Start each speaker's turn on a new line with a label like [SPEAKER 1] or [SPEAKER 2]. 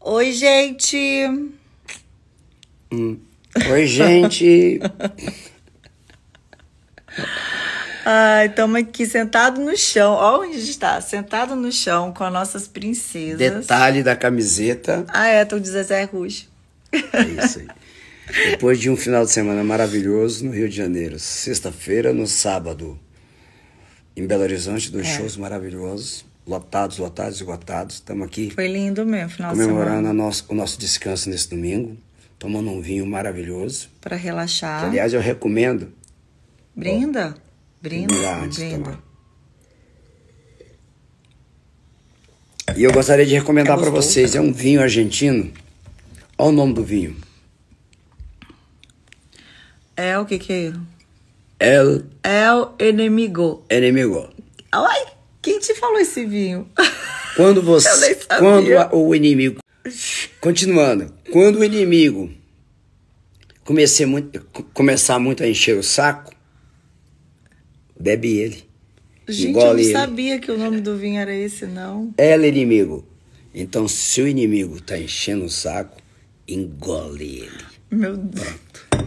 [SPEAKER 1] Oi, gente.
[SPEAKER 2] Hum. Oi, gente.
[SPEAKER 1] Ai, estamos aqui sentado no chão. Olha onde a gente está, sentado no chão com as nossas princesas. Detalhe
[SPEAKER 2] da camiseta.
[SPEAKER 1] Ah, é, tô de Zezé Rush. É
[SPEAKER 2] isso aí. Depois de um final de semana maravilhoso no Rio de Janeiro, sexta-feira, no sábado, em Belo Horizonte, dois é. shows maravilhosos lotados, lotados, esgotados. Estamos aqui. Foi
[SPEAKER 1] lindo mesmo, final Comemorando
[SPEAKER 2] o nosso descanso nesse domingo, tomando um vinho maravilhoso.
[SPEAKER 1] Para relaxar. Que, aliás,
[SPEAKER 2] eu recomendo.
[SPEAKER 1] Brinda. Ó, brinda. Brinda.
[SPEAKER 2] E eu gostaria de recomendar é para vocês, é um vinho argentino. Olha o nome do vinho.
[SPEAKER 1] É o que que
[SPEAKER 2] é? El. El Enemigo. Enemigo.
[SPEAKER 1] Ai, quem te falou esse vinho?
[SPEAKER 2] Quando você. quando a, o inimigo. Continuando. Quando o inimigo comecei muito, começar muito a encher o saco, bebe ele.
[SPEAKER 1] Gente, eu não ele. sabia que o nome do vinho era esse, não.
[SPEAKER 2] Ela é inimigo. Então, se o inimigo tá enchendo o saco, engole ele.
[SPEAKER 1] Meu Deus. Pronto.